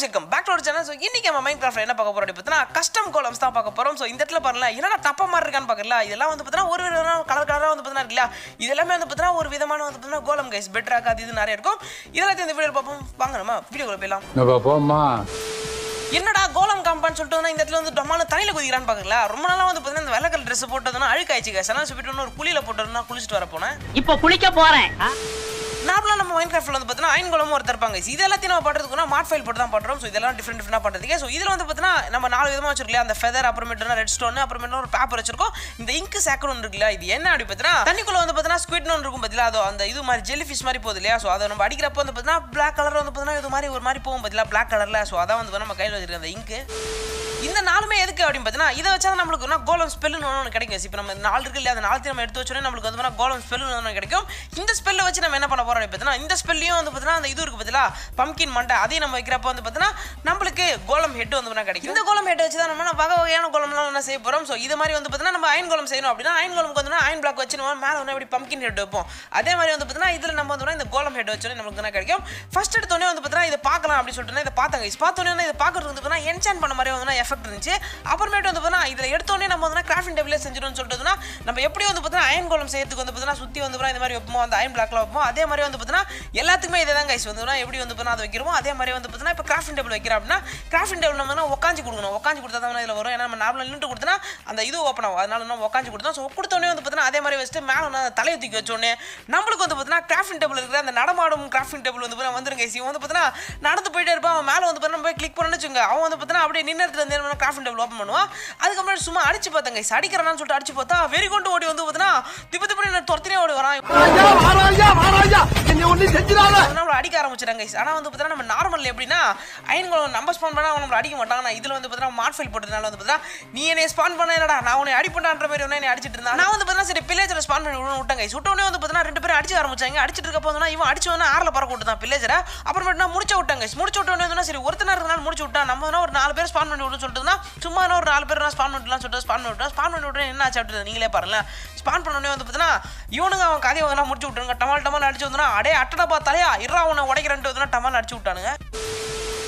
சந்திரசேகம் back to channel so இன்றைக்கி நம்ம mind craft என்ன பார்க்க போகிறோம் பார்த்தீங்கன்னா கஸ்டம் கோலம்ஸ் தான் பார்க்க போகிறோம் ஸோ இந்த இடத்துல பாருங்களா என்னென்ன தப்ப மாதிரி இருக்கான்னு பார்க்கல இதெல்லாம் வந்து பார்த்தீங்கன்னா ஒரு விதமான கலர் கலராக வந்து பார்த்தீங்கன்னா இல்லையா எல்லாமே வந்து பார்த்தீங்கன்னா ஒரு விதமான வந்து பார்த்தீங்கன்னா கோலம் கைஸ் பெட்டராக அது இது நிறைய இருக்கும் இதெல்லாம் இந்த வீடியோ பார்ப்போம் வாங்க நம்ம வீடியோக்குள்ள போயிடலாம் என்னடா கோலம் காம்பான்னு சொல்லிட்டு இந்த இடத்துல வந்து டொமான தலையில் குதிக்கிறான்னு பார்க்கல ரொம்ப நாளாக வந்து பார்த்தீங்கன்னா இந்த வெள்ளக்கல் ட்ரெஸ் போட்டதுன்னா அழுக்காயிச்சு கைஸ் சொல்லிட்டு ஒரு குளியில் போட்டதுன்னா குளிச்சுட்டு வர போனேன் இப்போ குளிக்க போகிறேன் நார்மலாக நம்ம மைண்ட் கிராஃப்டில் வந்து பார்த்தீங்கன்னா அயன் குளமும் ஒருத்தர் இருப்பாங்க இது எல்லாத்தையும் நம்ம பண்ணுறதுக்குனா மாட் ஃபைல் போட்டு தான் பண்ணுறோம் ஸோ இதெல்லாம் டிஃப்ரெண்ட் டிஃப்ரெண்டாக பண்ணுறதுக்கு ஸோ இதில் வந்து பார்த்தீங்கன்னா நம்ம நாலு விதமாக வச்சிருக்கலாம் அந்த ஃபெதர் அப்புறமேட்டு ரெட் ஸ்டோன் அப்புறமேட்டு ஒரு பேப்பர் வச்சிருக்கோம் இந்த சேக்கர் ஒன்று இருக்குல்ல இது என்ன அப்படி பார்த்தீங்கன்னா தண்ணிக்குள்ளே வந்து பார்த்தீங்கன்னா ஸ்குவிட்னு இருக்கும் பார்த்தீங்களா அது அந்த இது மாதிரி ஜெல்லி ஃபிஷ் மாதிரி போகுது இல்லையா ஸோ அதை நம்ம அடிக்கிறப்போ வந்து பார்த்தீங்கன்னா பிளாக் கலர் வந்து பார்த்தீங்கன்னா இது மாதிரி ஒரு மாதிரி போகும் பார்த்தீங்களா பிளாக் கலரில் ஸோ அதான் வந்து நம்ம கையில் வச்சிருக்கோம் அந்த இங்கு இந்த நாளுமே எதுக்கு அப்படின்னு பார்த்தீங்கன்னா இதை வச்சா நம்மளுக்கு கோலம் ஸ்பெல்லுன்னு ஒன்று கிடைக்கும் இப்போ நம்ம நாள் இருக்கு இல்லையா அந்த நாலு நம்ம எடுத்து வச்சோடனே நம்மளுக்கு வந்து கோலம் ஸ்பெல்லுன்னு ஒன்று கிடைக்கும் இந்த ஸ்பெல்லை வச்சு நம்ம என்ன பண்ண போகிறோம் பார்த்தீங்கன்னா இந்த ஸ்பெல்லையும் வந்து பார்த்தீங்கன்னா அந்த இது இருக்குது பார்த்தீங்களா பம்கின் மண்டை அதையும் நம்ம வைக்கிறப்ப வந்து பார்த்தீங்கன்னா நம்மளுக்கு கோலம் ஹெட் வந்து கிடைக்கும் இந்த கோலம் ஹெட் வச்சு தான் நம்ம வகை வகையான கோலம்லாம் என்ன செய்ய போகிறோம் ஸோ இது மாதிரி வந்து பார்த்தீங்கன்னா நம்ம அயன் கோலம் செய்யணும் அப்படின்னா அயன் கோலம் வந்து அயன் பிளாக் வச்சு நம்ம மேலே வந்து அப்படி பம்கின் ஹெட் வைப்போம் அதே மாதிரி வந்து பார்த்தீங்கன்னா இதில் நம்ம வந்து இந்த கோலம் ஹெட் வச்சு நம்மளுக்கு என்ன கிடைக்கும் ஃபர்ஸ்ட் எடுத்தோடனே வந்து பார்த்தீங்கன்னா இதை பார்க்கலாம் அப்படின்னு சொல்லிட்டு இதை பார்த்தாங்க பார்த்தோன்னே இதை பார்க்குறது வந்து பார்த்தீங்கன்னா என்சான் பண்ண மாதிரி வந்து எஃபெக்ட் இருந்துச்சு அப்புறமேட்டு வந்து பார்த்தீங்கன்னா இதில் எடுத்தோடனே நம்ம வந்து கிராஃபிங் டேபிளே செஞ்சிடும்னு சொல்லிட்டுனா நம்ம எப்படி வந்து பார்த்தீங்கன்னா அயன் கோலம் செய்யறதுக்கு வந்து பார்த்தீங்கன்னா சுற்றி வந்து இந்த மாதிரி வைப்போம் அந்த அயன் பிளாக்ல வைப்போம் அதே மாதிரி வந்து பார்த்தீங்கன்னா எல்லாத்துக்குமே இதை தான் கைஸ் வந்து எப்படி வந்து பார்த்தா அதை வைக்கிறோம் அதே மாதிரி வந்து பார்த்தீங்கன்னா இப்போ கிராஃபிங் டேபிள் வைக்கிறோம் அப்படின்னா கிராஃபிங் டேபிள் நம்ம உட்காந்து கொடுக்கணும் உட்காந்து கொடுத்தா தான் இதில் வரும் ஏன்னா நம்ம நார்மலாக நின்று கொடுத்தனா அந்த இது ஓப்பன் ஆகும் அதனால நம்ம உட்காந்து கொடுத்தோம் ஸோ கொடுத்தோடனே வந்து பார்த்தீங்கன்னா அதே மாதிரி வச்சுட்டு மேலே வந்து தலையை ஊற்றி வச்சோடனே நம்மளுக்கு வந்து பார்த்தீங்கன்னா கிராஃபிங் டேபிள் இருக்கிற அந்த நடமாடும் கிராஃபிங் டேபிள் வந்து பார்த்தீங்கன்னா வந்துருங்க இவன் வந்து பார்த்தீங்கன்னா நடந்து போயிட்டே இருப்பான் அவன் மேலே வந்து பார்த்தீங்கன்னா போய் கிளிக் பண்ணணும்னு வச்சுங்க அவன் வந்து பார்த்தீங்கன்னா அப்படியே நின்று என்ன கிராஃப்ட் டேபிள் ஓப்பன் பண்ணுவான் அதுக்கப்புறம் சும்மா அடிச்சு பார்த்தேன் கைஸ் அடிக்கிறான்னு சொல்லிட்டு அடிச்சு பார்த்தா வெறி கொண்டு ஓடி வந்து பார்த்தீங்கன்னா திப்பு திப்பு என்ன துரத்தினே ஓடி வரான் அடிக்க ஆரம்பிச்சிட்டாங்க கைஸ் ஆனால் வந்து பார்த்தீங்கன்னா நம்ம நார்மல் எப்படின்னா அயன் நம்ம ஸ்பான் பண்ணால் அவங்க நம்மளை அடிக்க மாட்டாங்க இதில் வந்து பார்த்தீங்கன்னா மார்ட் ஃபைல் போட்டதுனால வந்து பார்த்தீங்கன்னா நீ என்னை ஸ்பான் பண்ண என்னடா நான் உன்னை அடிப்பண்டான்ற மாதிரி உடனே அடிச்சிட்டு இருந்தா நான் வந்து பார்த்தீங்கன்னா சரி பிள்ளைச்சரை ஸ்பான் பண்ணி விடணும் கைஸ் வந்து பார்த்தீங்கன்னா ரெண்டு பேரும் அடிச்சு ஆரம்பிச்சாங்க அடிச்சிட்டு இருக்க போதுனா இவன் அடிச்சு வந்து ஆறுல பறக்க விட்டுதான் பிள்ளைச்சரை அப்புறம் பார்த்தீங்கன்னா முடிச்சு விட்டாங்க கைஸ் முடிச்சு விட்டோடனே சரி ஒருத்தனா இருந்தாலும் முடிச்சு விட்டான் நம்ம ஒரு நாலு பேர் ஸ்பான் பண்ணி விடணும் சொல்லிட்டுனா சும்மா ஒரு நாலு பேர் நான் ஸ்பான் பண்ணிட்டுலாம் சொல்லிட்டு ஸ்பான் பண்ணிட்டு ஸ்பான் பண்ணி என்ன சாப்பிட்டு நீங்களே பாருங்க ஸ்பான் பண்ணோடனே வந்து பார்த்தீங்கன்னா இவனுங்க அவன் கதையை வந்து முடிச்சு விட்டுருங்க டமால் டமால் அடிச்சு வந்தோம்னா அடே அட்டனை பார்த்தாலே இரா உன்னை உடைக்கிறேன்ட்டு வந்து டமால் அடிச்சு விட்டானுங்க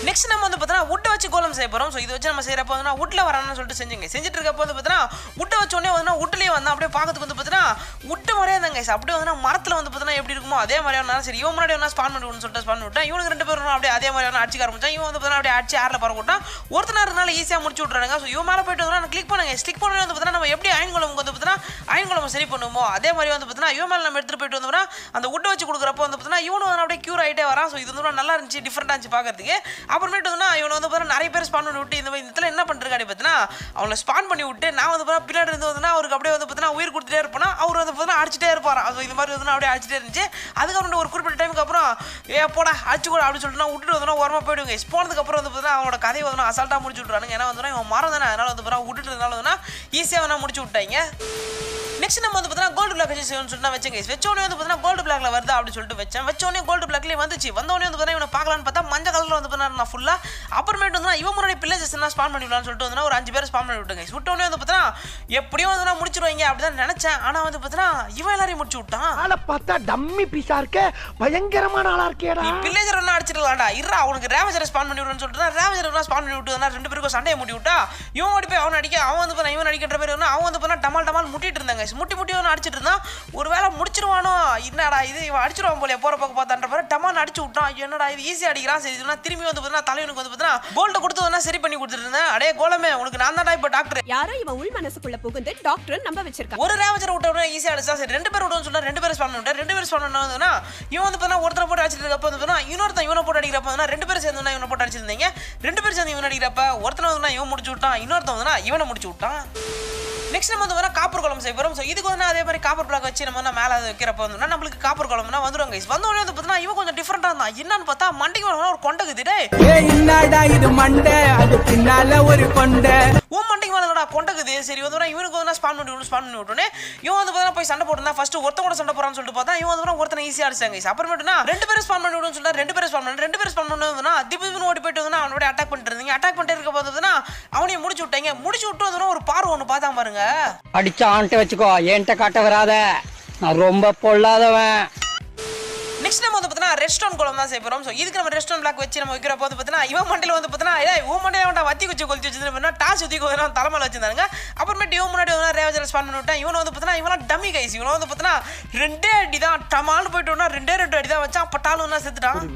நெக்ஸ்ட் நம்ம வந்து பார்த்தோன்னா உட்டை வச்சு கோலம் செய்ய போகிறோம் ஸோ இது வச்சு நம்ம செய்கிறப்ப வந்து உட்டில் வரணும்னு சொல்லிட்டு செஞ்சுங்க செஞ்சுட்டு இருக்கப்போ வந்து பார்த்தீங்கன்னா உட்டை உடனே வந்து உட்டிலேயே வந்து அப்படியே பார்க்கறதுக்கு வந்து பார்த்தீங்கன்னா உட்டு மாதிரியே இருந்தாங்க அப்படியே வந்து மரத்தில் வந்து பார்த்தீங்கன்னா எப்படி இருக்குமோ அதே மாதிரி ஒன்றா சரி இவன் முன்னாடி வேணா ஸ்பான் பண்ணி சொல்லிட்டு ஸ்பான் விட்டேன் இவனுக்கு ரெண்டு பேரும் அப்படியே அதே மாதிரி வேணா அடிச்சு ஆரம்பிச்சா இவன் வந்து பார்த்தீங்கன்னா அப்படியே அடிச்சு ஆறில் பறக்க விட்டான் ஒருத்தனா இருந்தாலும் ஈஸியாக முடிச்சு விட்றாங்க ஸோ இவன் மேலே போயிட்டு வந்து கிளிக் பண்ணுங்க ஸ்டிக் பண்ணி வந்து பார்த்தீங்கன்னா நம்ம எப்படி அயன் குழம்புக்கு வந்து பார்த்தீங்கன்னா அயன் குழம்பு சரி பண்ணுவோம் அதே மாதிரி வந்து பார்த்தீங்கன்னா இவன் மேலே நம்ம எடுத்துகிட்டு போயிட்டு வந்தோம்னா அந்த உட்டை வச்சு கொடுக்குறப்போ வந்து பார்த்தீங்கன்னா இவனு வந்து அப்படியே க்யூர் ஆகிட்டே வரான் ஸோ இது வந்து நல்லா இருந்துச்சு டிஃப்ரெண்டாக இருந்துச்சு பார்க்கறதுக்கு அப்புறமேட்டு வந்து இவனை வந்து பார்த்தா நிறைய பேர் ஸ்பான் பண்ணி விட்டு இந்த மாதிரி இதில் என்ன பண்ணுறாங்க பார்த்தீங்கன்னா அவனை ஸ்பான் பண்ணி விட்டு நான் வந்து பார்த்தா பின்னாடி இருந்து வந்து அவருக்கு அப்படியே வந்து பார்த்தீங்கன்னா உயிர் கொடுத்துட்டே இருப்பானா அவர் வந்து பார்த்தீங்கன்னா அடிச்சுட்டே இருப்பார் அது இந்த மாதிரி வந்து அப்படியே அடிச்சுட்டே இருந்துச்சு அதுக்கப்புறம் ஒரு குறிப்பிட்ட டைமுக்கு அப்புறம் ஏ போடா அடிச்சு கூட அப்படின்னு சொல்லிட்டு விட்டுட்டு வந்தோம்னா உரமாக போயிடுவாங்க அப்புறம் வந்து பார்த்தீங்கன்னா அவனோட கதையை வந்து அசால்ட்டாக முடிச்சு விட்றானுங்க ஏன்னா வந்து இவன் மரம் தானே அதனால் வந்து பார்த்தா விட்டுட்டு இருந்தாலும் ஈஸியாக வேணால் முடிச்சு விட்டாங்க நெக்ஸ்ட் நம்ம வந்து பார்த்தீங்கன்னா கோல்டு பிளாக் வச்சு சொன்னா வச்சேன் கைஸ் வந்து பார்த்தீங்கன்னா கோல்டு பிளாக்ல வருது அப்படின்னு சொல்லிட்டு வச்சேன் வச்சோனே கோல்டு பிளாக்லேயே வந்துச்சு வந்தோடனே வந்து பார்த்தீங்கன்னா இவனை பார்க்கலான்னு பார்த்தா மஞ்சள் கலரில் வந்து பார்த்தீங்கன்னா நான் ஃபுல்லாக அப்புறமேட்டு வந்து இவன் முன்னாடி பிள்ளை என்ன ஸ்பான் பண்ணிவிடலாம்னு சொல்லிட்டு வந்து ஒரு அஞ்சு பேர் ஸ்பான் பண்ணி விட்டுங்க விட்டோடனே வந்து பார்த்தா எப்படியும் வந்து முடிச்சிருவாங்க அப்படிதான் நினைச்சேன் ஆனால் வந்து பார்த்தீங்கன்னா இவன் எல்லாரையும் முடிச்சு விட்டான் ஆளை பார்த்தா டம்மி பீஸா இருக்க பயங்கரமான ஆளா இருக்கேடா பிள்ளைஜர் ஒன்று அடிச்சிடலாம்டா இருடா அவனுக்கு ரேவஜரை ஸ்பான் பண்ணி சொல்லிட்டு ரேவஜர் ஸ்பான் பண்ணி விட்டுனா ரெண்டு பேருக்கும் சண்டையை முடி விட்டா இவன் ஓடி போய் அவன் அடிக்க அவன் வந்து பண்ண இவன் அடிக்கிற பேர் அவன் வந்து பார்த்தா டமால் டமால் முட்டிட்டு இருந்தாங்க ஆயிடுச்சு முட்டி ஒன்று அடிச்சுட்டு இருந்தான் ஒரு வேளை முடிச்சிருவானோ என்னடா இது இவன் அடிச்சிருவான் போல போற பக்கம் பார்த்தான்ற பிறகு டமான் அடிச்சு விட்டான் என்னடா இது ஈஸியாக அடிக்கிறான் சரி திரும்பி வந்து பார்த்தீங்கன்னா தலைவனுக்கு வந்து பார்த்தீங்கன்னா கொடுத்து கொடுத்ததுனா சரி பண்ணி இருந்தேன் அடே கோலமே உனக்கு நான் தான் இப்போ டாக்டர் யாரோ இவன் உள் மனசுக்குள்ள புகுந்து டாக்டர் நம்ப வச்சிருக்கான் ஒரு ரேவஜர் விட்டவனே ஈஸியாக அடிச்சா சரி ரெண்டு பேர் விடுவோம்னு சொன்னா ரெண்டு பேர் ஸ்பான் பண்ணிட்டு ரெண்டு பேர் ஸ்பான் பண்ணா இவன் வந்து பார்த்தா ஒருத்தர் போட்டு அடிச்சிட்டு இருக்கப்ப வந்து இன்னொருத்தன் இவனை போட்டு அடிக்கிறப்ப ரெண்டு பேர் சேர்ந்து இவனை போட்டு அடிச்சிருந்தீங்க ரெண்டு பேர் சேர்ந்து இவன் அடிக்கிறப்ப ஒருத்தனை வந்து இவன் முடிச்சு விட்டான் இன்னொருத்தன் வந்து இவனை முடிச்சு விட்டான் நெக்ஸ்ட் நம்ம வந்து காப்பர் குழம்பு செய்ய போகிறோம் ஸோ இதுக்கு வந்து அதே மாதிரி காப்பர் பிளாக் வச்சு நம்ம வந்து மேலே வைக்கிறப்ப வந்து நம்மளுக்கு காப்பர் குழம்புனா வந்துடும் கைஸ் வந்தோடனே வந்து பார்த்தீங்கன்னா இவன் கொஞ்சம் டிஃப்ரெண்டாக இருந்தான் என்னன்னு பார்த்தா மண்டைக்கு வரவனா ஒரு கொண்டை குதிடே என்னடா இது மண்டை அது பின்னால ஒரு கொண்டை உன் மண்டைக்கு வரலடா கொண்டை சரி வந்து இவனுக்கு வந்து ஸ்பான் பண்ணி விட்டு ஸ்பான் பண்ணி விட்டுனே இவன் வந்து பார்த்தா போய் சண்டை போட்டுருந்தா ஃபர்ஸ்ட் ஒருத்த கூட சண்டை போறான்னு சொல்லிட்டு பார்த்தா இவன் வந்து ஒருத்தனை ஈஸியாக அடிச்சாங்க கைஸ் அப்புறமேட்டுனா ரெண்டு பேரும் ஸ்பான் பண்ணி விடுன்னு சொல்லிட்டு ரெண்டு பேரும் ஸ்பான் பண்ணி ரெண்டு பேரும் ஸ்பான் பண்ணுன்னா திபுதிபுன்னு ஓடி போயிட்டு வந்து அவனோட அட்டாக் பண்ணிட்டு இருந்தீங்க அட்டாக் பண்ணிட்டு இருக்க பார்த்ததுன்னா அவனையும் முடிச்சு விட்டாங்க முடிச்சு விட்டு வந்து ஒரு பார்வை ஒன்று பார்த்தா பாருங்க சொல்லுவாங்க அடிச்சு ஆண்ட வச்சுக்கோ என்கிட்ட காட்ட வராத நான் ரொம்ப பொல்லாதவன் நெக்ஸ்ட் நம்ம வந்து பார்த்தீங்கன்னா ரெஸ்டாரண்ட் குழம்பு தான் செய்யறோம் ஸோ இதுக்கு நம்ம ரெஸ்டாரண்ட் பிளாக் வச்சு நம்ம வைக்கிற போது பார்த்தீங்கன்னா இவன் மண்டையில் வந்து பார்த்தீங்கன்னா உன் மண்டையில் அவன் வத்தி குச்சி கொளுத்தி வச்சிருந்தா டாஸ் ஊற்றி கொதிலாம் தலைமையில் வச்சிருந்தாங்க அப்புறமேட்டு இவன் முன்னாடி இவனா ரேவஜர் ஸ்பான் பண்ணிவிட்டான் இவன் வந்து பார்த்தீங்கன்னா இவனா டம்மி கைஸ் இவனை வந்து பார்த்தீங்கன்னா ரெண்டே அடி தான் டமால்னு போயிட்டோம்னா ரெண்டே ரெண்டு அடி தான் வச்சான் பட்டாலும் செத்துட்டான்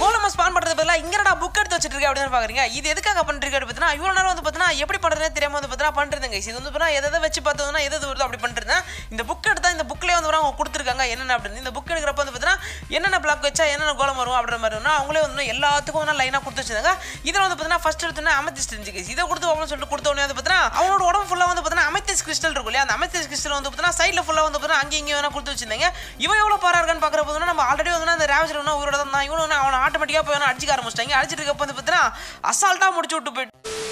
கோலமா ஸ்பான் பண்றது பதிலாக இங்க நான் புக் எடுத்து வச்சிட்டு இருக்கேன் அப்படின்னு பாக்குறீங்க இது எதுக்காக பண்றீங்க பார்த்தீங்கன்னா இவ்வளோ நேரம் வந்து பார்த்தா எப்படி பண்றதுன்னு தெரியாம வந்து பார்த்தீங்கன்னா பண்றதுங்க இது வந்து பார்த்தா எதை வச்சு பார்த்ததுன்னா எது வருதோ அப்படி பண்றேன் இந்த புக் எடுத்தா இந்த புக்லேயே வந்து அவங்க கொடுத்துருக்காங்க என்னென்ன அப்படின்னு இந்த புக் எடுக்கிறப்ப வந்து பார்த்தா என்னென்ன பிளாக் வச்சா என்னென்ன கோலம் வரும் அப்படின்ற மாதிரி அவங்களே வந்து எல்லாத்துக்கும் நான் லைனாக கொடுத்து வச்சிருந்தாங்க இதில் வந்து பார்த்தீங்கன்னா ஃபர்ஸ்ட் எடுத்தோன்னா அமத்திஸ் தெரிஞ்சுக்கு இதை கொடுத்து அப்படின்னு சொல்லிட்டு கொடுத்தோன்னே வந்து பார்த்தீங்கன்னா அவனோட உடம்பு ஃபுல்லாக வந்து பார்த்தா அமத்திஸ் கிறிஸ்டல் இருக்கும் இல்லையா அந்த அமத்திஸ் கிறிஸ்டல் வந்து பார்த்தீங்கன்னா சைடில் ஃபுல்லாக வந்து பார்த்தீங்கன்னா அங்கே இங்கே வேணா கொடுத்து வச்சிருந்தாங்க இவன் எவ்வளோ பாரா இருக்கான்னு பார்க்குறப்போ நம்ம ஆல்ரெடி வந்து அந்த ரேவஜர் உயிரோட தான் இவனு அவன் ஆட்டோமேட்டிக்காக போய் வேணா அடிச்சுக்க ஆரம்பிச்சிட்டாங்க அடிச்சிட்டு இருக்கப்போ வந்து பார்த்தீங்கன்னா அசால்ட்டாக முடிச்சு விட்டு போயிட்டு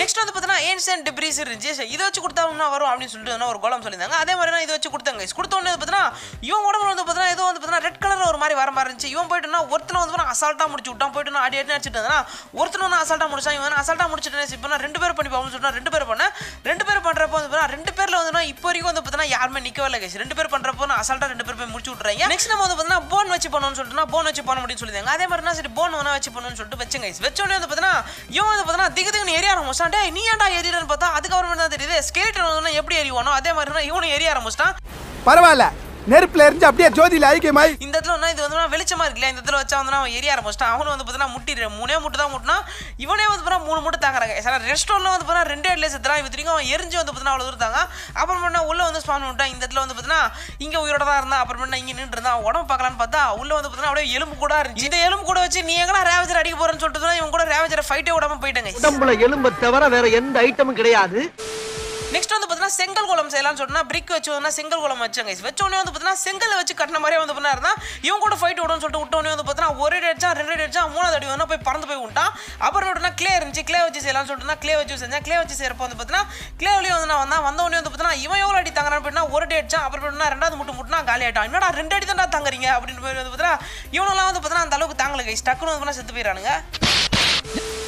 நெக்ஸ்ட் வந்து பார்த்தீங்கன்னா ஏன்சன் டிப்ரீஸ் இருந்துச்சு இதை வச்சு கொடுத்தா வரும் அப்படின்னு சொல்லிட்டு ஒரு கோலம் சொல்லியிருந்தாங்க அதே மாதிரி நான் இதை வச்சு கொடுத்தாங்க கொடுத்த உடனே பார்த்தீங்கன்னா இவன் உடம்புல வந்து பார்த்தீங்கன்னா ஏதோ வந்து பார்த்தீங்கன்னா ரெட் கலர் ஒரு மாதிரி வர மாதிரி இருந்துச்சு இவன் போயிட்டுனா ஒருத்தனை வந்து அசால்ட்டாக முடிச்சு விட்டான் போயிட்டு அடி அடி அடிச்சுட்டு இருந்தா வந்து அசால்ட்டாக முடிச்சான் இவன் அசால்ட்டாக முடிச்சுட்டு இப்போ ரெண்டு பேர் பண்ணி பார்ப்போம்னு சொன்னால் ரெண்டு பேர் பண்ணேன் ரெண்டு பேர் பண்ணுறப்போ வந்து ரெண்டு பேரில் வந்து இப்போ வரைக்கும் வந்து பார்த்தீங்கன்னா யாருமே நிற்கவே இல்லை ரெண்டு பேர் பண்ணுறப்போ நான் அசால்ட்டாக ரெண்டு பேர் போய் முடிச்சு விட்றாங்க நெக்ஸ்ட் நம்ம வந்து பார்த்தீங்கன்னா போன் வச்சு பண்ணணும்னு சொல்லிட்டு போன் வச்சு பண்ண முடியும்னு சொல்லியிருந்தாங்க அதே மாதிரி சரி போன் வேணா வச்சு பண்ணணும்னு சொல்லிட்டு வச்சுங்க வச்சோன்னே வந்து பார்த்தீங்கன்னா இவன் வந்து பார்த்தீங்கன்னா திகு திகுன்னு ஏரியா சொல்கிறான் டே நீ ஏன்டா ஏறிடன்னு பார்த்தா அதுக்கப்புறம் தான் தெரியுது ஸ்கேட் எப்படி எறிவானோ அதே மாதிரி இவனும் எரிய ஆரம்பிச்சிட்டான் பரவாயில்ல நெருப்புல எரிஞ்சு அப்படியே ஜோதியில ஐக்கியமாய் இந்த இடத்துல இது வந்து வெளிச்சமா இருக்குல்ல இந்த இடத்துல வச்சா வந்து எரிய ஆரம்பிச்சிட்டான் அவனு வந்து பார்த்தீங்கன்னா முட்டி மூணே முட்டு தான் முட்டினா இவனே வந்து பார்த்தா மூணு முட்டு தாங்கறாங்க சார் ரெஸ்டாரண்ட்ல வந்து பார்த்தா ரெண்டே இடத்துல செத்துறான் இவத்திரிக்கும் அவன் எரிஞ்சு வந்து அவ்வளவு அவ்வளோ தாங்க அப்புறம் பண்ணா உள்ள வந்து ஸ்பான் விட்டான் இந்த இடத்துல வந்து பார்த்தீங்கன்னா இங்க உயிரோட தான் இருந்தா அப்புறம் பண்ணா இங்க நின்று இருந்தா உடம்பு பார்க்கலாம்னு பார்த்தா உள்ள வந்து பார்த்தீங்கன்னா அப்படியே எலும்பு கூட இருந்துச்சு இந்த எலும்பு கூட வச்சு நீ எங்கன்னா ரேவஜர் அடிக்க போறேன்னு சொல்லிட்டு இவன் கூட ரேவஜரை ஃபைட்டே விடாம போயிட்டாங்க உடம்புல எலும்பு தவிர வேற எந்த ஐட்டமும் கிடையாது பார்த்தீங்கன்னா செங்கல் குளம் செய்யலாம்னு சொன்னா பிரிக் வச்சு வந்தா செங்கல் குளம் வச்சாங்க வச்ச உடனே வந்து பார்த்தீங்கன்னா செங்கல் வச்சு கட்டின மாதிரியே வந்து பண்ணாருன்னா இவங்க கூட ஃபைட் விடும்னு சொல்லிட்டு விட்டோடனே வந்து பார்த்தீங்கன்னா ஒரு அடி அடிச்சா ரெண்டு அடிச்சா மூணாவது அடி வந்து போய் பறந்து போய் விட்டான் அப்புறம் விட்டுனா கிளே இருந்துச்சு கிளே வச்சு செய்யலாம்னு சொல்லிட்டு கிளே வச்சு செஞ்சேன் கிளே வச்சு செய்யறப்ப வந்து பார்த்தீங்கன்னா வழியும் வந்து நான் வந்தா உடனே வந்து பார்த்தீங்கன்னா இவன் எவ்வளோ அடி தங்குறான் அப்படின்னா ஒரு அடி அடிச்சா அப்புறம் போயிட்டுனா ரெண்டாவது முட்டு முட்டுனா காலி ஆகிட்டான் என்னடா ரெண்டு அடி தான் தாங்குறீங்க அப்படின்னு போய் வந்து பார்த்தீங்கன்னா இவனெல்லாம் வந்து பார்த்தீங்கன்னா அந்த அளவுக்கு தாங்கலை கை டக்குன்னு வந்து பார்த்தீங்கன்னா செத்து போயிடறானுங்க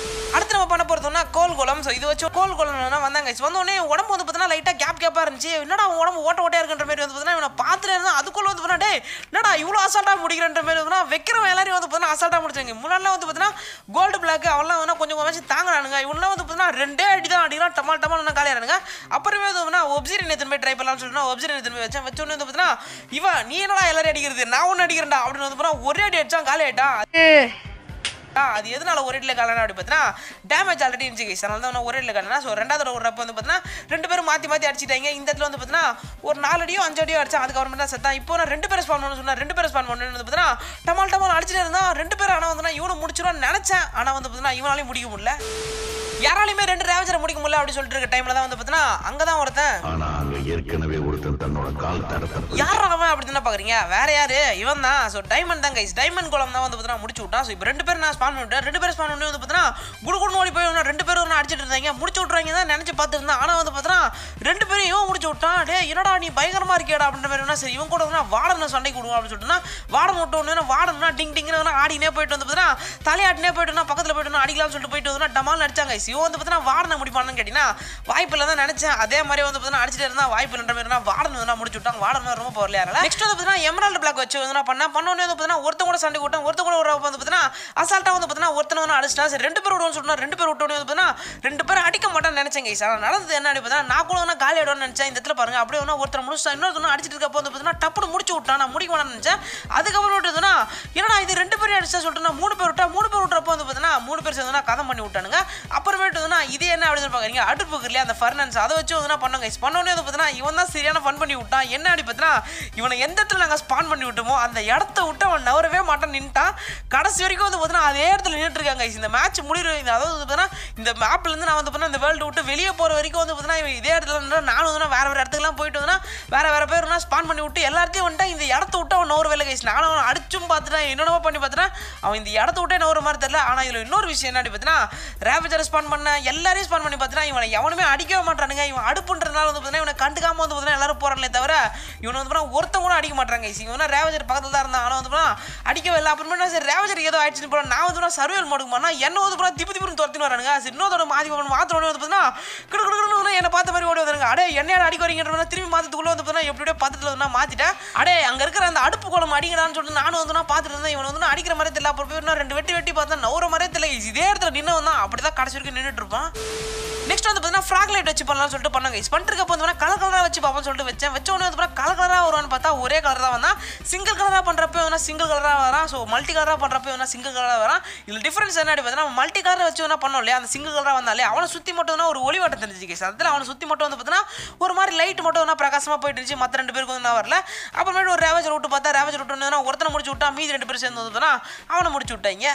கோல் குளம் ஸோ இது வச்சு கோல் குளம்னா வந்தாங்க உடனே உடம்பு வந்து பார்த்தீங்கன்னா லைட்டாக கேப் கேப்பாக இருந்துச்சு என்னடா உடம்பு ஓட்ட ஓட்டையா இருக்கின்ற மாதிரி வந்து பார்த்தீங்கன்னா இவனை பார்த்துட்டு இருந்தால் அதுக்குள்ள வந்து பார்த்தீங்கன்னா டே என்னடா இவ்வளோ அசால்ட்டாக முடிக்கிறன்ற மாதிரி வந்து வைக்கிறவன் எல்லாரையும் வந்து பார்த்தீங்கன்னா அசால்ட்டாக முடிச்சாங்க முன்னாடி வந்து பார்த்தீங்கன்னா கோல்டு பிளாக் அவெல்லாம் வந்து கொஞ்சம் கொஞ்சம் தாங்கினானுங்க இவனெலாம் வந்து பார்த்தீங்கன்னா ரெண்டே அடி தான் அடிக்கலாம் டமால் டமால் காலியானுங்க அப்புறமே வந்து பார்த்தீங்கன்னா ஒப்சிரியன் எத்தனை போய் ட்ரை பண்ணலாம்னு சொல்லிட்டு ஒப்சிரியன் எத்தனை போய் வச்சேன் வச்சோன்னு வந்து பார்த்தீங்கன்னா இவன் நீ என்னடா எல்லாரையும் அடிக்கிறது நான் ஒன்று அடிக்கிறேன்டா அப்படின்னு வந்து பார்த்தீங்கன்னா ஒரே அடி அடிச்சான் காலி அது எதனால ஒரே இடத்துல கலனா அப்படி பார்த்தீங்கன்னா டேமேஜ் ஆல்ரெடி இருந்துச்சு கைஸ் அதனால தான் ஒரே இடத்துல கலனா ஸோ ரெண்டாவது ஒரு ஓடுறப்ப வந்து பார்த்தீங்கன்னா ரெண்டு பேரும் மாற்றி மாற்றி அடிச்சிட்டாங்க இந்த இடத்துல வந்து பார்த்தீங்கன்னா ஒரு நாலு அடியோ அஞ்சு அடியோ அடிச்சா அதுக்கப்புறம் தான் சத்தான் இப்போ நான் ரெண்டு பேரும் ஸ்பான் பண்ண சொன்னேன் ரெண்டு பேரும் ஸ்பான் பண்ணு வந்து பார்த்தீங்கன்னா டமால் டமால் அடிச்சுட்டு இருந்தால் ரெண்டு பேரும் ஆனால் வந்து நான் இவனை முடிச்சிடும் நினச்சேன் ஆனால் வந்து பார்த்தீங்கன்னா இவனாலையும் முடிக்க முடியல யாராலையுமே ரெண்டு ரேவஜரை முடிக்க முடியல அப்படின்னு சொல்லிட்டு இருக்க டைம்ல தான் வந்து பார்த்தீங்கன்னா அங்கே தான் ஒருத்தன் ஆனா அங்க ஏற்கனவே ஒருத்தன் தன்னோட கால் தடத்தை யார் அவன் அப்படி தானே பாக்குறீங்க வேற யாரு இவன் தான் ஸோ டைமண்ட் தான் கைஸ் டைமண்ட் கோலம் தான் வந்து பார்த்தீங்கன்னா முடிச்சு விட்டான் ஸோ இப்போ ரெண்டு பேரும் நான் ஸ்பான் பண்ணிட்டேன் ரெண்டு பேரும் ஸ்பான் பண்ணி வந்து பார்த்தீங்கன்னா குடு ஓடி போய் ரெண்டு பேரும் அடிச்சிட்டு இருந்தாங்க முடிச்சு விட்டுறாங்க தான் நினச்சி பார்த்துருந்தேன் ஆனால் வந்து பார்த்தீங்கன்னா ரெண்டு பேரும் இவன் முடிச்சு விட்டான் டே என்னடா நீ பயங்கரமா இருக்கேடா அப்படின்ற மாதிரி சரி இவன் கூட வாடனை சண்டைக்கு விடுவோம் அப்படின்னு சொல்லிட்டு வாடன் விட்டோன்னு வாடனா டிங் டிங்னு ஆடினே போயிட்டு வந்து பார்த்தீங்கன்னா தலையாட்டினே போயிட்டு பக்கத்தில் போயிட்டு அடிக்கலாம்னு சொல்லிட்டு போயிட்டு வந்து டமால் அடிச்சாங்க சிவ வந்து பார்த்தீங்கன்னா வார்டனை முடிப்பானுன்னு கேட்டிங்கன்னா வாய்ப்பில் தான் நினச்சேன் அதே மாதிரி வந்து பார்த்தீங்கன்னா அடிச்சுட்டு இருந்தால் வாய்ப்பு ரெண்டு மாதிரி வார்டன் வந்து முடிச்சு விட்டாங்க வார்டன் ரொம்ப பவர் இல்லையா நெக்ஸ்ட் வந்து பார்த்தீங்கன்னா எமரால்டு பிளாக் வச்சு வந்து பண்ணா உடனே வந்து பார்த்தீங்கன்னா ஒருத்தன் கூட சண்டை கூட்டம் ஒருத்தவங்க கூட ஒரு வந்து பார்த்தீங்கன்னா அசால்ட்டாக வந்து பார்த்தீங்கன்னா ஒருத்தனை வந்து அடிச்சிட்டா சரி ரெண்டு பேர் விடுவோம்னு சொன்னா ரெண்டு பேர் விட்டோன்னு வந்து பார்த்தீங்கன்னா ரெண்டு பேரும் அடிக்க மாட்டேன்னு நினைச்சேன் கைஸ் ஆனால் நடந்தது என்ன அப்படின்னா நான் கூட ஒன்றா காலி ஆடுவோம்னு நினச்சேன் இந்த இடத்துல பாருங்க அப்படியே ஒன்றும் ஒருத்தர் முடிச்சா இன்னொருத்தனும் அடிச்சிட்டு இருக்கப்போ வந்து பார்த்தீங்கன்னா டப்பு முடிச்சு விட்டான் நான் முடிக்க வேணாம்னு நினச்சேன் அதுக்கப்புறம் விட்டுதுன்னா என்னடா இது ரெண்டு பேரும் அடிச்சா சொல்லிட்டு மூணு பேர் விட்டா மூணு பேர் விட்டுறப்போ வந்து பார்த்தீங்கன்னா மூணு பேர் சேர்ந்துனா கதம் பண்ணி விட்டானுங்க அப்புறம் அப்புறமேட்டு இது என்ன அப்படின்னு பார்க்குறீங்க அடுப்பு இல்லையா அந்த ஃபர்னன்ஸ் அதை வச்சு வந்து பண்ணுங்க கைஸ் பண்ணோன்னே வந்து பார்த்தீங்கன்னா இவன் தான் சரியான ஃபன் பண்ணி விட்டான் என்ன அப்படி பார்த்தீங்கன்னா இவனை எந்த இடத்துல நாங்கள் ஸ்பான் பண்ணி விட்டோமோ அந்த இடத்த விட்டு அவன் நவரவே மாட்டான் நின்ட்டான் கடைசி வரைக்கும் வந்து பார்த்தீங்கன்னா அதே இடத்துல நின்றுட்டு இருக்காங்க இந்த மேட்ச் முடிவு அதாவது பார்த்தீங்கன்னா இந்த மேப்லேருந்து நான் வந்து பார்த்தீங்கன்னா இந்த வேர்ல்டு விட்டு வெளியே போகிற வரைக்கும் வந்து பார்த்தீங்கன்னா இவன் இதே இடத்துல நானும் வந்து வேறு வேறு இடத்துக்குலாம் போயிட்டு வந்தா வேறு வேறு பேர் ஸ்பான் பண்ணி விட்டு எல்லாத்தையும் வந்துட்டு இந்த இடத்த விட்டு அவன் நோர் வேலை கைஸ் நானும் அவன் அடிச்சும் பார்த்துட்டேன் என்னென்னவோ பண்ணி பார்த்துட்டேன் அவன் இந்த இடத்த விட்டே நோர் மாதிரி தெரியல ஆனால் இதில் இன்னொரு விஷயம் என்ன அப்படி பார்த்தீங்கன்னா ரேபேஜ் ரெஸ்பான் பண்ண எல்லாரையும் ஸ்பான் பண்ணி பார்த்தீங்கன்னா இவனை எவனுமே அடிக்கவே மாட்டானுங்க இவன் அடுப்புன்றதுனால வந்து பார்த்தீங்கன்னா இவனை கண்டுக்காம வந்து பார்த்தீங்கன்னா எல்லாரும் போகிறாங்களே தவிர இவனை வந்து பார்த்தா ஒருத்தன் கூட அடிக்க மாட்டாங்க இவனா ரேவஜர் பக்கத்தில் தான் இருந்தா ஆனால் வந்து பார்த்தீங்கன்னா அடிக்கவே இல்லை அப்புறமா சரி ரேவஜர் ஏதோ ஆயிடுச்சுன்னு போனால் நான் வந்து சர்வேல் மோடுக்கு பண்ணால் என்ன வந்து பார்த்தா திப்பு திப்பு துரத்தின்னு வரானுங்க சரி இன்னொரு மாதிரி மாத்திரோட வந்து பார்த்தீங்கன்னா கிடு கிடுன்னு என்ன பார்த்த மாதிரி ஓடி வந்துருங்க அடே என்ன அடிக்க வரீங்கன்ற திரும்பி மாற்றத்துக்குள்ளே வந்து பார்த்தீங்கன்னா எப்படியோ பக்கத்தில் வந்து மாற்றிட்டேன் அடே அங்கே இருக்கிற அந்த அடுப்பு குளம் அடிக்கிறான்னு சொல்லிட்டு நானும் வந்து நான் பார்த்துட்டு இருந்தேன் இவன் வந்து அடிக்கிற மாதிரி தெரியல அப்புறம் போய் ரெண்டு வெட்டி வெட்டி பார்த்தா நவுற மாதிரி தெரியல இதே இடத்துல நின்று வந்தான் அப்படி தான் கடைசி வரைக்கும் நின்றுட்டு இருப்பான் நெக்ஸ்ட் வந்து பார்த்தீங்கன்னா ஃப்ராக் லைட் வச்சு பண்ணலாம்னு சொல்லிட்டு பண்ணாங்க கைஸ் பண்ணிருக்க வந்து கலர் கலராக வச்சு பார்ப்போம்னு சொல்லிட்டு வச்சேன் வச்ச உடனே வந்து கலர் கலராக வருவான்னு பார்த்தா ஒரே கலர் தான் வந்தான் சிங்கிள் கலராக பண்ணுறப்ப வேணா சிங்கிள் கலராக வரான் ஸோ மல்டி கலராக பண்ணுறப்ப வேணா சிங்கிள் கலராக வரான் இதில் டிஃப்ரென்ஸ் என்ன பார்த்தீங்கன்னா மல்டி கலர் வச்சு வேணா பண்ணோம் இல்லையா அந்த சிங்கிள் கலராக வந்தாலே அவனை சுற்றி மட்டும் ஒரு ஒளிவட்டம் தெரிஞ்சு கேஸ் அதில் அவனை சுற்றி மட்டும் வந்து பார்த்தீங்கன்னா ஒரு மாதிரி லைட் மட்டும் வேணா பிரகாசமாக போயிட்டு இருந்துச்சு மற்ற ரெண்டு பேருக்கு வந்து வரல அப்புறமேட்டு ஒரு ரேவேஜ் ரூட்டு பார்த்தா ரேவேஜ் ரூட்டு ஒருத்தனை முடிச்சு விட்டா மீதி ரெண்டு பேர் சேர்ந்து வந்து அவனை முடிச்சு விட்டாங்க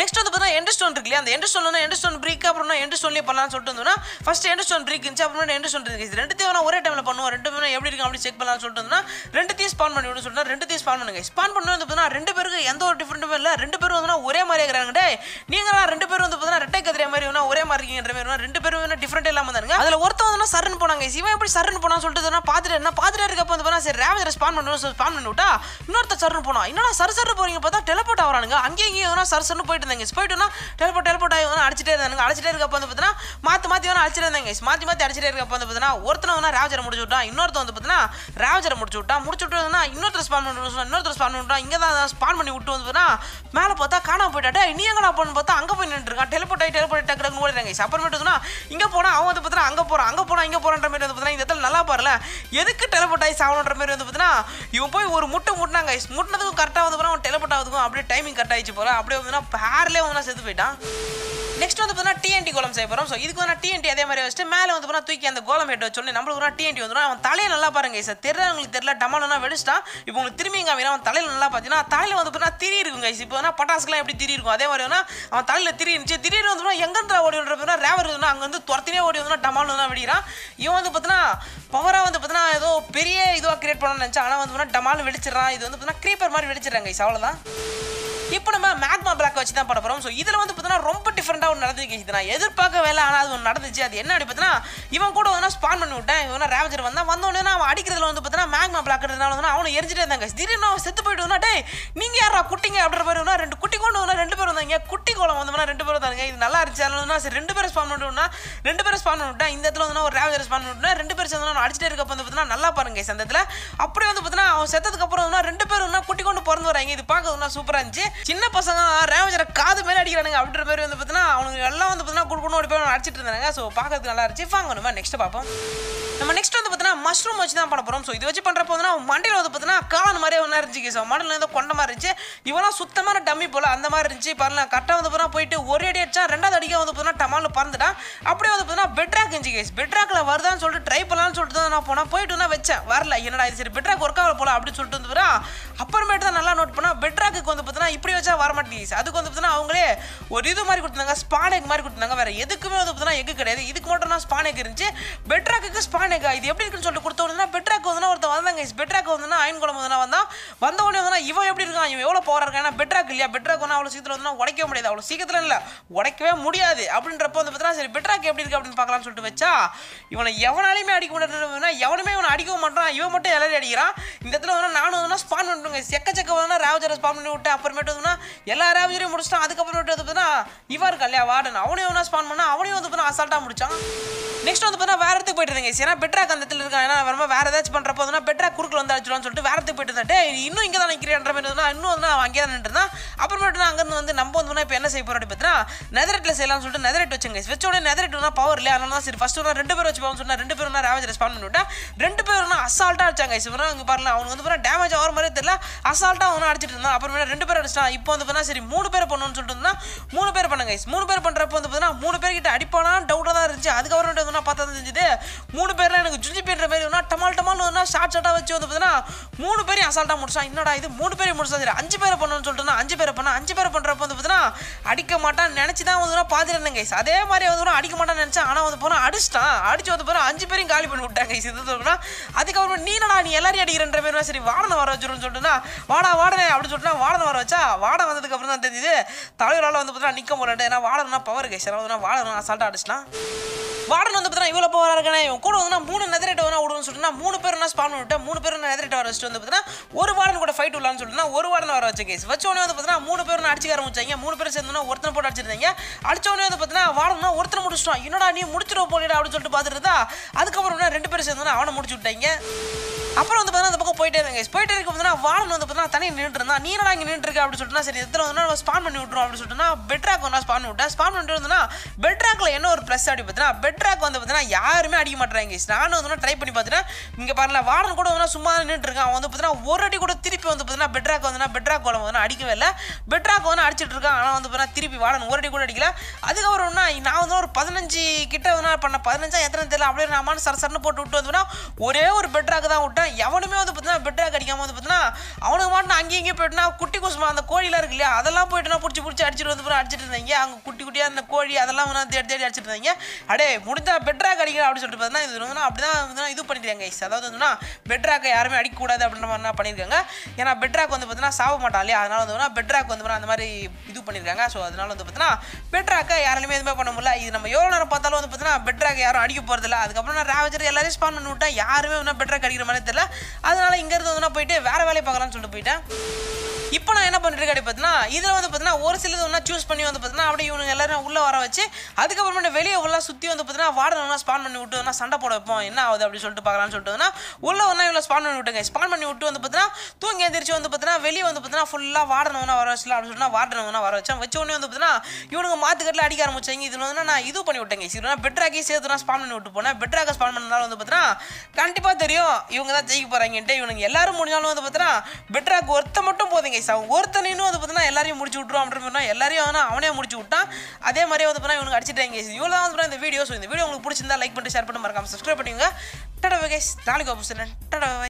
நெக்ஸ்ட் வந்து பார்த்தீங்கன்னா எண்டு ஸ்டோன் இருக்கு இல்லையா அந்த end stone end stone break அப்புறம் எண்டு ஸ்டோன்லேயே பண்ணலாம்னு சொல்லிட்டு இருந்தோம்னா ஃபஸ்ட் எண்டு ஸ்டோன் பிரீக் இருந்துச்சு அப்புறம் எண்டு ஸ்டோன் இருக்கு ரெண்டு தேவை ஒரே டைமில் பண்ணுவோம் ரெண்டு பேரும் எப்படி இருக்கும் அப்படி செக் பண்ணலாம்னு சொல்லிட்டு இருந்தோம்னா ரெண்டு தீஸ் ஸ்பான் பண்ணி விட்டு சொல்லிட்டு ரெண்டு தீஸ் ஸ்பான் பண்ணுங்க ஸ்பான் பண்ணி வந்து பார்த்தீங்கன்னா ரெண்டு பேருக்கு எந்த ஒரு டிஃப்ரெண்ட்டுமே இல்லை ரெண்டு பேரும் வந்து ஒரே மாதிரி இருக்கிறாங்க நீங்களாம் ரெண்டு பேரும் வந்து பார்த்தீங்கன்னா ரெட்டை கதிரை மாதிரி வேணா ஒரே மாதிரி இருக்கீங்கிற மாதிரி ரெண்டு பேரும் வேணா டிஃப்ரெண்ட் இல்லாமல் இருந்தாங்க அதில் ஒருத்தன் வந்து சரண் போனாங்க இவன் எப்படி சரண் போனான்னு சொல்லிட்டு பாத்துட்டு என்ன பாத்துட்டு இருக்கப்ப வந்து சரி ரேவதி ஸ்பான் பண்ணுவோம் ஸ்பான் பண்ணி விட்டா இன்னொருத்த சரண் போனா என்னன்னா சர் சர் போறீங்க பார்த்தா டெலபோட் ஆகிறானுங்க அங்கேயும் இங்கேயும் சர் சர்னு போயிட்டு இருந்தாங்க போயிட்டோம்னா டெலிபோட் டெலிபோட் ஆகி அடிச்சிட்டே இருந்தாங்க அடிச்சிட்டே இருக்க வந்து பார்த்தீங்கன்னா மாற்றி மாற்றி வந்து அடிச்சிட்டே இருந்தாங்க மாற்றி மாற்றி அடிச்சிட்டே இருக்க வந்து பார்த்தீங்கன்னா ஒருத்தனை வந்து ராஜரை முடிச்சு விட்டான் இன்னொருத்த வந்து பார்த்தீங்கன்னா ராஜரை முடிச்சு விட்டான் முடிச்சு விட்டுனா இன்னொருத்தர் ஸ்பான் பண்ணி இன்னொருத்தர் ஸ்பான் பண்ணிவிட்டான் இங்கே தான் ஸ்பான் பண்ணி விட்டு வந்து பார்த்தீங்கன்னா மேலே பார்த்தா காணாம போயிட்டாட்ட நீ எங்கே நான் பார்த்தா அங்கே போய் நின்றுருக்கான் டெலிபோட் ஆகி டெலிபோர்ட் டக்குன்னு ஓடிடுறாங்க அப்புறமேட்டு சொன்னால் இங்கே போனால் அவன் வந்து பார்த்தீங்கன்னா அங்கே போகிறான் அங்கே போகிறான் இங்கே போகிறான்ற மாதிரி வந்து பார்த்தீங்கன்னா இந்த இடத்துல நல்லா பாருல எதுக்கு டெலிபோட் ஆகி சாகணுன்ற மாதிரி வந்து பார்த்தீங்கன்னா இவன் போய் ஒரு முட்டை முட்டினாங்க முட்டினதுக்கும் கரெக்டாக வந்து அவன் டெலிபோட் ஆகுதுக்கும் அப்படியே டைமிங் கரெக்டாக ஆகிடுச்சு போகிறேன் அப்படியே வந்து ஆறுலேயே ஒன்றா செத்து போயிட்டான் நெக்ஸ்ட் வந்து பார்த்தீங்கன்னா டிஎன்டி கோலம் செய்ய போகிறோம் ஸோ இதுக்கு வந்து டிஎன்டி அதே மாதிரி வச்சுட்டு மேலே வந்து பார்த்தா தூக்கி அந்த கோலம் ஹெட் வச்சோன்னு நம்மளுக்கு ஒரு டிஎன்டி வந்துடும் அவன் தலையை நல்லா பாருங்க சார் தெரியல உங்களுக்கு தெரியல டமாலனா வெடிச்சிட்டான் இப்போ உங்களுக்கு திரும்பி இங்கே அவன் தலையில் நல்லா பார்த்தீங்கன்னா தலையில் வந்து பார்த்தீங்கன்னா திரி இருக்குங்க இப்போ வேணா பட்டாசுலாம் எப்படி திரி இருக்கும் அதே மாதிரி வேணா அவன் தலையில் திரி இருந்துச்சு திடீர்னு வந்து எங்கேருந்து ஓடி வந்துடுறா ரேவர் இருந்தால் அங்கே வந்து துரத்தினே ஓடி வந்து டமாலுன்னா வெடிக்கிறான் இவன் வந்து பார்த்தீங்கன்னா பவராக வந்து பார்த்தீங்கன்னா ஏதோ பெரிய இதுவாக கிரியேட் பண்ணணும்னு நினச்சா ஆனால் வந்து பார்த்தீங்கன்னா டமால் வெடிச்சிடறான் இது வந்து பார்த்தீங்கன்னா க்ரீப்பர் மாதிரி வெடிச்சிடறாங்க கைஸ் அவ்வளோதான் இப்போ நம்ம மேக்மா பிளாக் வச்சு தான் பண்ண போகிறோம் ஸோ இதில் வந்து பார்த்தீங்கன்னா ரொம்ப டிஃப்ரெண்ட்டாக ஒன்று நடந்துச்சு நான் எதிர்பார்க்கவே இல்லை ஆனால் அது ஒன்று நடந்துச்சு அது என்ன அப்படி பார்த்தீங்கன்னா இவன் கூட வந்து ஸ்பான் பண்ணி விட்டேன் இவன் ரேவஜர் வந்தான் வந்தோடனே அவன் அடிக்கிறதுல வந்து பார்த்தீங்கன்னா மேக்மா பிளாக் இருந்தாலும் வந்து அவனை எரிஞ்சிட்டே இருந்தாங்க திடீர்னு அவன் செத்து போயிட்டு டே நீங்கள் யாரா குட்டிங்க அப்படின்ற மாதிரி ரெண்டு குட்டி கொண்டு வந்தால் ரெண்டு பேர் வந்தாங்க குட்டி கோலம் வந்தோம்னா ரெண்டு பேர் வந்தாங்க இது நல்லா இருந்துச்சு வந்து சரி ரெண்டு பேரும் ஸ்பான் பண்ணிட்டோம்னா ரெண்டு பேரும் ஸ்பான் விட்டேன் இந்த இடத்துல வந்து ஒரு ரேவஜர் ஸ்பான் பண்ணிவிட்டேன் ரெண்டு பேர் சேர்ந்து அடிச்சிட்டே இருக்க வந்து பார்த்தீங்கன்னா நல்லா பாருங்க சந்தத்தில் அப்படியே வந்து பார்த்தீங்கன்னா அவன் செத்ததுக்கு அப்புறம் ரெண்டு பேரும் குட்டி கொண்டு பிறந்து வராங்க இது பார்க்கறதுனா சூப்பராக இருந்துச்சு சின்ன பசங்க ரேவஜரை காது மேலே அடிக்கிறானுங்க அப்படின்ற மாதிரி வந்து அவனுக்கு எல்லாம் வந்து பார்த்தீங்கன்னா கொடுக்கணும் ஓடி போய் அடிச்சிட்டு இருந்தாங்க ஸோ பார்க்கறதுக்கு நல்லா இருந்துச்சு வாங்க நம்ம நெக்ஸ்ட் பார்ப்போம் நம்ம நெக்ஸ்ட் வந்து பார்த்தீங்கன்னா மஷ்ரூம் வச்சு தான் பண்ண போகிறோம் ஸோ இது வச்சு பண்ணுறப்போ வந்து மண்டையில் வந்து பார்த்தீங்கன்னா காலன் மாதிரியே ஒன்றா இருந்துச்சு ஸோ மண்டல வந்து கொண்ட மாதிரி இருந்துச்சு இவெல்லாம் சுத்தமான டம்மி போல் அந்த மாதிரி இருந்துச்சு பாருங்க கரெக்டாக வந்து பார்த்தா போயிட்டு ஒரு அடி அடிச்சா ரெண்டாவது அடிக்க வந்து பார்த்தீங்கன்னா டமாலில் பறந்துட்டான் அப்படியே வந்து பார்த்தீங்கன்னா பெட்ராக் இருந்துச்சு கேஸ் பெட்ராக்கில் வருதான்னு சொல்லிட்டு ட்ரை பண்ணலாம்னு சொல்லிட்டு தான் நான் போனால் போயிட்டு வந்தால் வச்சேன் வரல என்னடா இது சரி பெட்ராக் ஒர்க் ஆகல போல அப்படின்னு சொல்லிட்டு வந்து அப்புறமேட்டு தான் நல்லா நோட் பண்ணால் பெட்ராக்கு வந்து பார்த்தீங்கன்னா இப்படி வச்சா வர மாட்டேங்குது அதுக்கு வந்து பார்த்தீங்கன்னா அவங்களே ஒரு இது மாதிரி கொடுத்துருந்தாங்க ஸ்பான் எக் மாதிரி கொடுத்துருந்தாங்க வேறு எதுக்குமே வந்து பார்த்தீங்கன்னா எக் கிடையாது இதுக்கு மட்டும் தான் ஸ்பான் எக் இருந்துச்சு பெட்ராக்கு ஸ்பான் எக் இது எப்படி இருக்குன்னு சொல்லிட்டு கொடுத்த பெட்ராக் பெட்ராக்கு வந்து ஒருத்தர் வந்தாங்க பெட்ராக் வந்து அயன் குழம்பு வந்து வந்தால் வந்த உடனே வந்து இவன் எப்படி இருக்கான் இவன் எவ்வளோ பவர் ஏன்னா பெட்ராக் இல்லையா பெட்ராக் வந்து அவ்வளோ சீக்கிரம் வந்து உடைக்க முடியாது அவ்வளோ சீக்கிரத்தில் இல்லை உடைக்கவே முடியாது அப்படின்றப்போ வந்து பார்த்தீங்கன்னா சரி பெட்ராக் எப்படி இருக்கு அப்படின்னு பார்க்கலாம்னு சொல்லிட்டு வச்சா இவனை எவனாலையுமே அடிக்க முடியாது எவனுமே இவனை அடிக்க மாட்டான் இவன் மட்டும் எல்லாரும் அடிக்கிறான் இந்த இடத்துல வந்து நானும் வந்து ஸ்பான் செக்க செக்க வந்து ராவஜரை ஸ்பான் பண்ணி விட்டேன் அப்புறமேட்டு வந்து எல்லா ராவஜரையும் முடிச்சுட்டான் அதுக்கப்புறம் பார்த்தீங்கன்னா இவா இருக்கா இல்லையா வார்டன் அவனையும் ஒன்றா ஸ்பான் பண்ணால் அவனையும் வந்து பார்த்தா அசால்ட்டாக முடிச்சான் நெக்ஸ்ட் வந்து பார்த்தா வேறு இடத்துக்கு போயிட்டு இருந்தேங்க ஏன்னா பெட்ரா கந்தத்தில் இருக்கா ஏன்னா வரமா வேறு ஏதாச்சும் பண்ணுறப்போ வந்து பெட்ரா குறுக்கில் வந்து அடிச்சிடலாம்னு சொல்லிட்டு வேறு இடத்துக்கு போயிட்டு இருந்தேன் இன்னும் இங்கே தான் நிற்கிறேன்ற மாதிரி இன்னும் வந்து நான் அங்கே தான் நின்றுருந்தேன் அப்புறமேட்டு நான் அங்கேருந்து வந்து நம்ம வந்து இப்போ என்ன செய்ய போகிறோம் பார்த்தீங்கன்னா நெதரெட்டில் செய்யலாம்னு சொல்லிட்டு நெதரெட் வச்சுங்க வச்ச உடனே நெதரெட்னா பவர் இல்லையா அதனால தான் சரி ஃபஸ்ட்டு ஒன்று ரெண்டு பேர் வச்சு போகணும்னு சொன்னால் ரெண்டு பேரும் ரேவேஜ் ரெஸ்பாண்ட் பண்ணிவிட்டேன் ரெண்டு பேரும் அசால்ட்டாக அடிச்சாங்க இவரும் அங்கே பாருங்க அவனுக்கு வந்து பார்த்தா டேமேஜ் ஆகிற மாதிரி தெரியல அசால்ட்டாக அவனும் அடிச்சிட்டு இருந்தான் அப்புறமேட்டு ரெண்டு பேரும் அடிச்சிட்டான் இப்போ வந்து பார்த்தா சரி மூணு பேர் பண்ணணும்னு சொல்லிட்டு இருந்தால் மூணு பேர் பண்ணுங்க கைஸ் மூணு பேர் பண்ணுறப்ப வந்து பார்த்தீங்கன்னா மூணு பேர்கிட்ட அடிப்பானா டவுட்டாக தான் இருந்துச்சு அதுக்கப்புறம் பார்த்தா தான் தெரிஞ்சுது மூணு பேர்லாம் எனக்கு ஜுஞ்சி பேர் மாதிரி டமால் டமால் ஓவராக ஷார்ட் ஷார்ட்டாக வச்சு வந்து பார்த்தீங்கன்னா மூணு பேரும் அசால்ட்டாக முடிச்சான் என்னடா இது மூணு பேரும் முடிச்சா சரி அஞ்சு பேரை பண்ணணும்னு சொல்லிட்டு அஞ்சு பேரை பண்ணால் அஞ்சு பேரை பண்ணுறப்ப வந்து பார்த்தீங்கன்னா அடிக்க மாட்டான் நினச்சி தான் வந்து பார்த்துருந்தேன் கைஸ் அதே மாதிரி வந்து அடிக்க மாட்டான்னு நினச்சேன் ஆனால் வந்து போனால் அடிச்சிட்டான் அடிச்சு வந்து போனால் அஞ்சு பேரும் காலி பண்ணி விட்டாங்க கைஸ் இது சொல்லுன்னா அதுக்கப்புறம் நீனடா நீ எல்லாரையும் அடிக்கிறன்ற பேர் சரி வாடனை வர வச்சுருன்னு சொல்லிட்டுனா வாடா வாடனே அப்படின்னு சொல்லிட்டு வாடனை வர வச்சா வாடை அப்புறம் தான் தெரிஞ்சது தலைவரால் வந்து பார்த்தீங்கன்னா நிற்க முடியாது ஏன்னா வாடனா பவர் கைஸ் ஏன்னா வாடனா அசால்ட்டாக அடிச்சிட்டான் வார்டன் வந்து பார்த்தீங்கன்னா இவ்வளோ பவர் இருக்கானே இவன் கூட வந்து மூணு நெதரேட் வந்து விடுவோம் சொல்லிட்டு மூணு பேர் என்ன ஸ்பான் விட்டேன் மூணு பேர் நெதரேட் வர வச்சுட்டு வந்து பார்த்தீங்கன்னா ஒரு வார்டன் கூட ஃபைட் விடலான்னு சொல்லிட்டு ஒரு வார்டன் வர வச்ச கேஸ் உடனே வந்து பார்த்தீங்கன்னா மூணு பேர் அடிச்சு ஆரம்பிச்சாங்க மூணு பேர் சேர்ந்தோம்னா ஒருத்தனை போட்டு அடிச்சிருந்தாங்க அடிச்சோடனே வந்து பார்த்தீங்கன்னா வார்டன் ஒருத்தனை முடிச்சிட்டோம் என்னடா நீ முடிச்சிட போடா அப்படின்னு சொல்லிட்டு பார்த்துட்டு அதுக்கப்புறம் ரெண்டு பேர் சேர்ந்தோன்னா அவனை முடிச்சு விட்டாங்க அப்புறம் வந்து பார்த்தீங்கன்னா அந்த பக்கம் போயிட்டே இருந்தேன் போயிட்டே இருக்க வந்து வாரன் வந்து பார்த்தீங்கன்னா தனியாக நின்று இருந்தா நீ இங்கே நின்று இருக்கு அப்படின்னு சொல்லிட்டு சரி எத்தனை வந்து நம்ம ஸ்பான் பண்ணி விட்டுருவோம் அப்படின்னு சொல்லிட்டுனா பெட்ராக் ஒன்றா ஸ்பான் விட்டேன் ஸ்பான் பண்ணிட்டு வந்தோம்னா பெட்ராக்ல என்ன ஒரு ப்ளஸ் அப்படி பார்த்தீங்கன்னா பெட்ராக் வந்து பார்த்தீங்கன்னா யாருமே அடிக்க மாட்டாங்க நான் வந்து ட்ரை பண்ணி பார்த்தீங்கன்னா இங்கே பாருங்களா வாரன் கூட வந்து சும்மா நின்று இருக்கான் அவன் வந்து பார்த்தீங்கன்னா ஒரு அடி கூட திருப்பி வந்து பார்த்தீங்கன்னா பெட்ராக் வந்து பெட்ராக் கோலம் வந்து அடிக்கவே இல்லை பெட்ராக் வந்து அடிச்சிட்டு இருக்கான் ஆனால் வந்து பார்த்தீங்கன்னா திருப்பி வாரன் ஒரு அடி கூட அடிக்கல அதுக்கப்புறம் நான் வந்து ஒரு பதினஞ்சு கிட்ட வந்து பண்ண பதினஞ்சா எத்தனை தெரியல அப்படியே நான் சரன்னு போட்டு விட்டு வந்தோம்னா ஒரே ஒரு பெட்ராக் தான் விட்டேன் பார்த்தா எவனுமே வந்து பார்த்தீங்கன்னா பெட்ரா கிடைக்காம வந்து பார்த்தீங்கன்னா அவனுக்கு மட்டும் அங்கேயும் இங்கேயும் போயிட்டுனா குட்டி குசுமா அந்த கோழிலாம் இருக்கு இல்லையா அதெல்லாம் போயிட்டுனா பிடிச்சி பிடிச்சி அடிச்சுட்டு வந்து அடிச்சிட்டு இருந்தீங்க அங்கே குட்டி குட்டியாக அந்த கோழி அதெல்லாம் வந்து தேடி தேடி அடிச்சிட்டு இருந்தாங்க அடே முடிஞ்சா பெட்ரா கிடைக்கல அப்படின்னு சொல்லிட்டு பார்த்தீங்கன்னா இது வந்து அப்படிதான் இது பண்ணியிருக்காங்க கைஸ் அதாவது என்னன்னா பெட்ராக்கை யாருமே அடிக்கக்கூடாது அப்படின்ற மாதிரி பண்ணியிருக்காங்க ஏன்னா பெட்ராக் வந்து பார்த்தீங்கன்னா சாவ மாட்டான் இல்லையா அதனால் வந்து பெட்ராக் வந்து அந்த மாதிரி இது பண்ணியிருக்காங்க ஸோ அதனால வந்து பார்த்தீங்கன்னா பெட்ராக்கை யாராலுமே எதுவுமே பண்ண முடியல இது நம்ம எவ்வளோ நேரம் பார்த்தாலும் வந்து பார்த்தீங்கன்னா பெட்ராக் யாரும் அடிக்க போகிறதில்ல அதுக்கப்புறம் நான் ரேவஜர் எல்லாரையும் ஸ்பான் பண்ணி விட்டேன் யாருமே ஒன்றும் பெட்ராக் அடிக்கிற மாதிரி தெரியல அதனால் இங்கேருந்து வந்து போயிட்டு வேறு வேலையை பார்க்கலாம்னு சொல்லிட்டு போயிட்டேன் இப்போ நான் என்ன பண்ணிட்டு இருக்கேன் பார்த்தீங்கன்னா இதில் வந்து பார்த்தீங்கன்னா ஒரு சிலது ஒன்றா சூஸ் பண்ணி வந்து பார்த்தீங்கன்னா அப்படியே இவனுங்க எல்லாரும் உள்ளே வர வச்சு அதுக்கப்புறமேட்டு வெளியே உள்ளே சுற்றி வந்து பார்த்தீங்கன்னா வார்டன் ஒன்றா ஸ்பான் பண்ணி விட்டு வேணா சண்டை போட வைப்போம் என்ன ஆகுது அப்படின்னு சொல்லிட்டு பார்க்கலாம்னு சொல்லிட்டு உள்ளே ஒன்றா இவ்வளோ ஸ்பான் பண்ணி விட்டுங்க ஸ்பான் பண்ணி விட்டு வந்து பார்த்தீங்கன்னா தூங்கி எந்திரிச்சு வந்து பார்த்தீங்கன்னா வெளியே வந்து பார்த்தீங்கன்னா ஃபுல்லாக வார்டன் ஒன்றா வர வச்சுல அப்படின்னு சொன்னால் வார்டன் ஒன்றா வர வச்சேன் வச்ச உடனே வந்து பார்த்தீங்கன்னா இவனுங்க மாத்துக்கட்டில் அடிக்க ஆரம்பிச்சாங்க இதில் வந்து நான் இது பண்ணி விட்டேங்க சரி பெட்ராக்கே சேர்த்து நான் ஸ்பான் பண்ணி விட்டு போனேன் பெட்ராக்கை ஸ்பான் பண்ணாலும் வந்து பார்த்தீங்கன்னா கண்டிப்பாக தெரியும் இவங்க தான் ஜெயிக்க போகிறாங்கன்ட்டு இவனுங்க எல்லாரும் முடிஞ்சாலும் வந்து பார்த்தீங்கன்னா பெட்ராக் ஒருத்த மட்டும் போதுங்க கேஸ் அவன் ஒருத்தனையும் வந்து பார்த்தா எல்லாரையும் முடிச்சு விட்ருவோம் அப்படின்னு எல்லாரையும் அவனா அவனே முடிச்சு விட்டான் அதே மாதிரி வந்து பார்த்தீங்கன்னா இவனுக்கு அடிச்சிட்டாங்க கேஸ் இவ்வளோ தான் வந்து இந்த வீடியோ ஸோ இந்த வீடியோ உங்களுக்கு பிடிச்சிருந்தா லைக் பண்ணிட்டு ஷேர் பண்ணி மறக்காம சப்ஸ்கிரைப் பண்ணுங்க டடா கேஸ் நாளைக்கு ஆப்போசிட் டடா